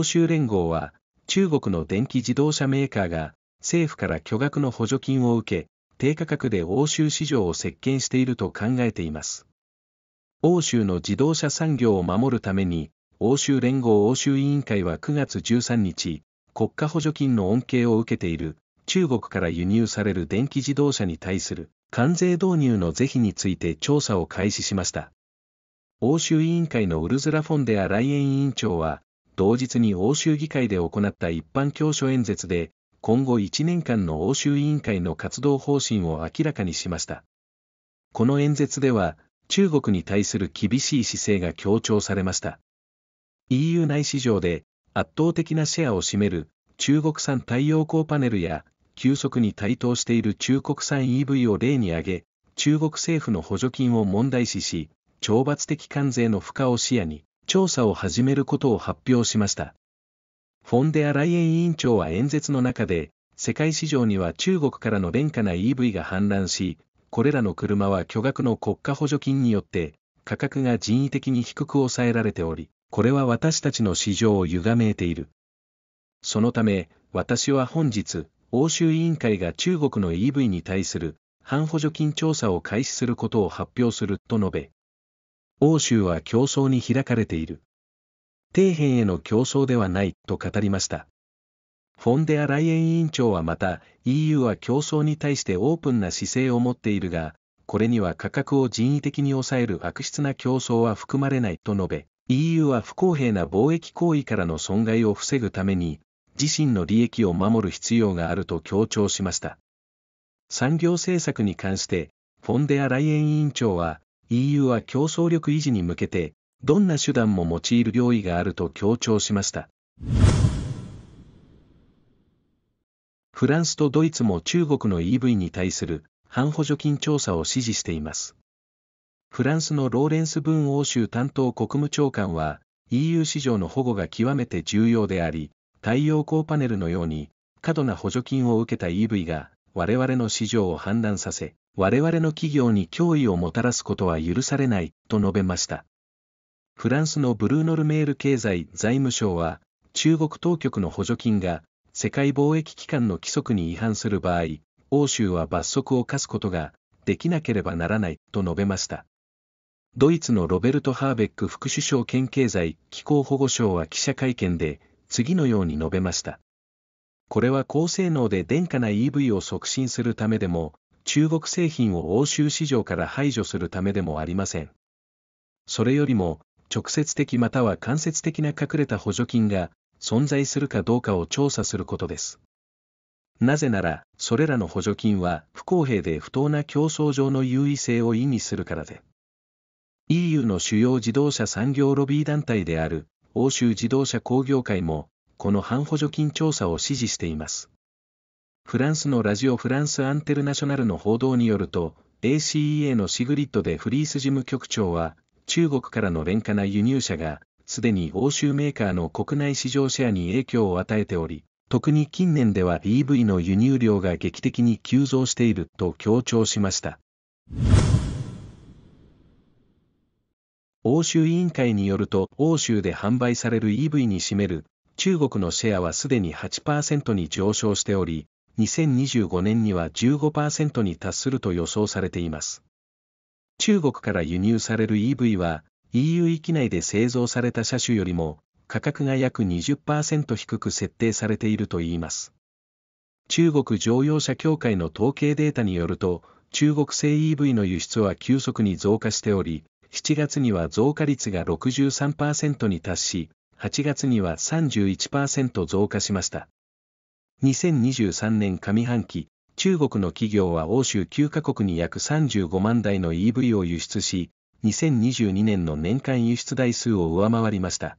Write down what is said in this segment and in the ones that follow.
欧州連合は、中国の電気自動車メーカーが、政府から巨額の補助金を受け、低価格で欧州市場を席巻していると考えています。欧州の自動車産業を守るために、欧州連合欧州委員会は9月13日、国家補助金の恩恵を受けている中国から輸入される電気自動車に対する関税導入の是非について調査を開始しました。欧州委員会のウルズラ・フォンデア・ライエン委員長は、同日に欧州議会で行った一般教書演説で、今後1年間の欧州委員会の活動方針を明らかにしました。この演説では、中国に対する厳しい姿勢が強調されました。EU 内市場で圧倒的なシェアを占める中国産太陽光パネルや急速に台頭している中国産 EV を例に挙げ、中国政府の補助金を問題視し、懲罰的関税の負荷を視野に、調査を始めることを発表しました。フォンデアライエン委員長は演説の中で、世界市場には中国からの廉価な EV が氾濫し、これらの車は巨額の国家補助金によって価格が人為的に低く抑えられており、これは私たちの市場を歪めている。そのため、私は本日、欧州委員会が中国の EV に対する反補助金調査を開始することを発表すると述べ、欧州は競争に開かれている。底辺への競争ではないと語りました。フォンデアライエン委員長はまた EU は競争に対してオープンな姿勢を持っているが、これには価格を人為的に抑える悪質な競争は含まれないと述べ、EU は不公平な貿易行為からの損害を防ぐために、自身の利益を守る必要があると強調しました。産業政策に関して、フォンデアライエン委員長は、EU は競争力維持に向けて、どんな手段も用いる用意があると強調しました。フランスとドイツも中国の EV に対する反補助金調査を支持しています。フランスのローレンス・ブーン欧州担当国務長官は、EU 市場の保護が極めて重要であり、太陽光パネルのように、過度な補助金を受けた EV が、我々の市場を判断させ、我々の企業に脅威をもたらすことは許されない、と述べました。フランスのブルーノルメール経済財務省は、中国当局の補助金が世界貿易機関の規則に違反する場合、欧州は罰則を科すことができなければならないと述べました。ドイツのロベルト・ハーベック副首相兼経済・気候保護省は記者会見で次のように述べました。これは高性能で電化な EV を促進するためでも、中国製品を欧州市場から排除するためでもありません。それよりも、直接的または間接的な隠れた補助金が存在するかどうかを調査することです。なぜなら、それらの補助金は不公平で不当な競争上の優位性を意味するからで。EU の主要自動車産業ロビー団体である欧州自動車工業会も、この反補助金調査を支持しています。フランスのラジオ・フランス・アンテルナショナルの報道によると、ACEA のシグリッドでフリース事務局長は、中国からの廉価な輸入車が、すでに欧州メーカーの国内市場シェアに影響を与えており、特に近年では EV の輸入量が劇的に急増していると強調しました。欧州委員会によると、欧州で販売される EV に占める中国のシェアはすでに8%に上昇しており、2025年には15%に達すると予想されています。中国から輸入される EV は EU 域内で製造された車種よりも価格が約20%低く設定されているといいます。中国乗用車協会の統計データによると、中国製 EV の輸出は急速に増加しており、7月には増加率が63%に達し、8月には31%増加しました。2023年上半期、中国の企業は欧州9カ国に約35万台の EV を輸出し、2022年の年間輸出台数を上回りました。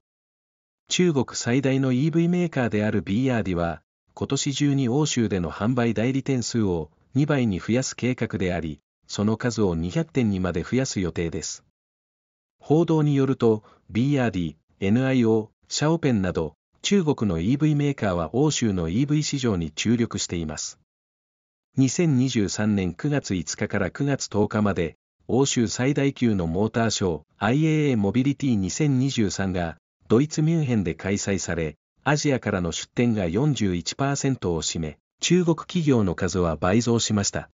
中国最大の EV メーカーである BRD は、今年中に欧州での販売代理店数を2倍に増やす計画であり、その数を200店にまで増やす予定です。報道によると、BRD、NIO、シャオペンなど、中国の EV メーカーは欧州の EV 市場に注力しています。2023年9月5日から9月10日まで、欧州最大級のモーターショー IAA モビリティ2023がドイツ・ミュンヘンで開催され、アジアからの出展が41%を占め、中国企業の数は倍増しました。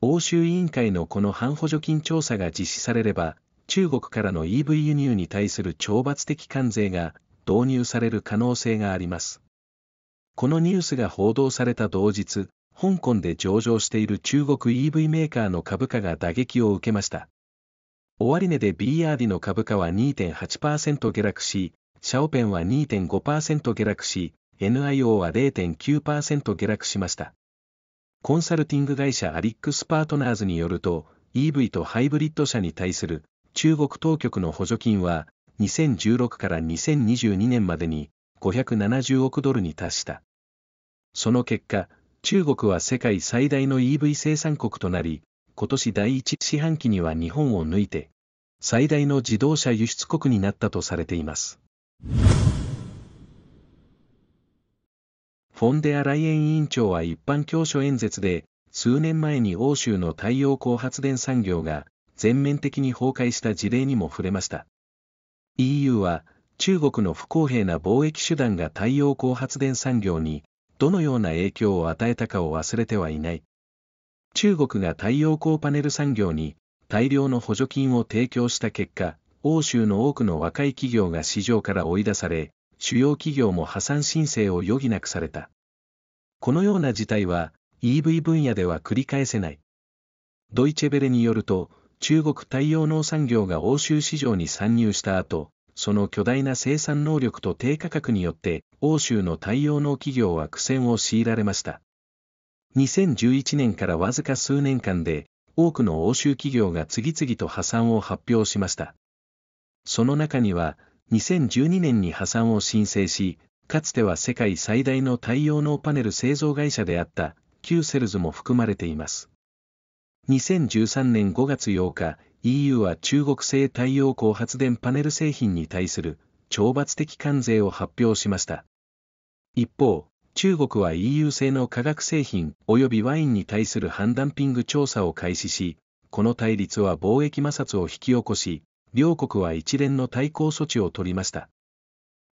欧州委員会のこの反補助金調査が実施されれば、中国からの EV 輸入に対する懲罰的関税が導入される可能性があります。このニュースが報道された同日、香港で上場している中国 EV メーカーの株価が打撃を受けました。終値で BRD の株価は2.8%下落し、シャオペンは2.5%下落し、NIO は0.9%下落しました。コンサルティング会社アリックスパートナーズによると、EV とハイブリッド車に対する中国当局の補助金は2016から2022年までに570億ドルに達した。その結果、中国は世界最大の EV 生産国となり、今年第1四半期には日本を抜いて、最大の自動車輸出国になったとされています。フォンデア・ライエン委員長は一般教書演説で、数年前に欧州の太陽光発電産業が全面的に崩壊した事例にも触れました。EU は中国の不公平な貿易手段が太陽光発電産業にどのような影響を与えたかを忘れてはいない。中国が太陽光パネル産業に大量の補助金を提供した結果、欧州の多くの若い企業が市場から追い出され、主要企業も破産申請を余儀なくされた。このような事態は EV 分野では繰り返せない。ドイチェベレによると、中国太陽農産業が欧州市場に参入した後、その巨大な生産能力と低価格によって、欧州の太陽能企業は苦戦を強いられました。2011年からわずか数年間で、多くの欧州企業が次々と破産を発表しました。その中には、2012年に破産を申請し、かつては世界最大の太陽能パネル製造会社であった、キューセルズも含まれています。2013年5月8日、EU は中国製太陽光発電パネル製品に対する懲罰的関税を発表しました。一方、中国は EU 製の化学製品及びワインに対する反ダンピング調査を開始し、この対立は貿易摩擦を引き起こし、両国は一連の対抗措置を取りました。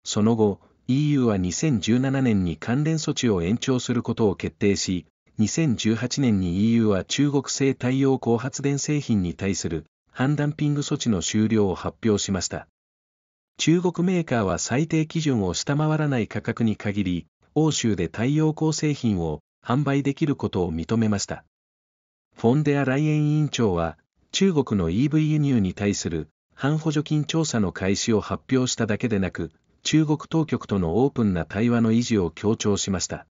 その後、EU は2017年に関連措置を延長することを決定し、2018年に EU は中国製太陽光発電製品に対する反ダンピング措置の終了を発表しました。中国メーカーは最低基準を下回らない価格に限り、欧州で太陽光製品を販売できることを認めました。フォンデアライエン委員長は、中国の EV 輸入に対する反補助金調査の開始を発表しただけでなく、中国当局とのオープンな対話の維持を強調しました。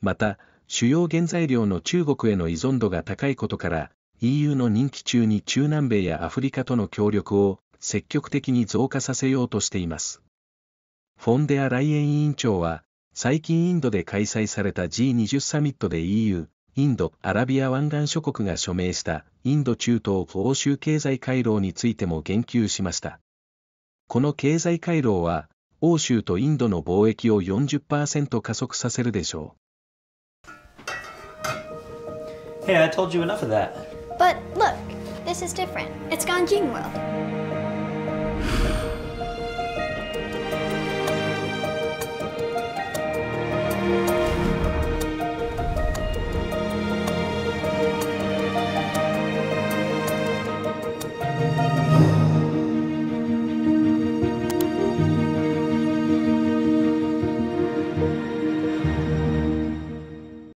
また、主要原材料の中国への依存度が高いことから、EU の任期中に中南米やアフリカとの協力を積極的に増加させようとしています。フォンデアライエン委員長は、最近インドで開催された G20 サミットで EU、インド、アラビア湾岸諸国が署名したインド中東欧州経済回廊についても言及しました。この経済回廊は、欧州とインドの貿易を40%加速させるでしょう。Hey, I told you enough of that. But look, this is different. It's Ganjing World.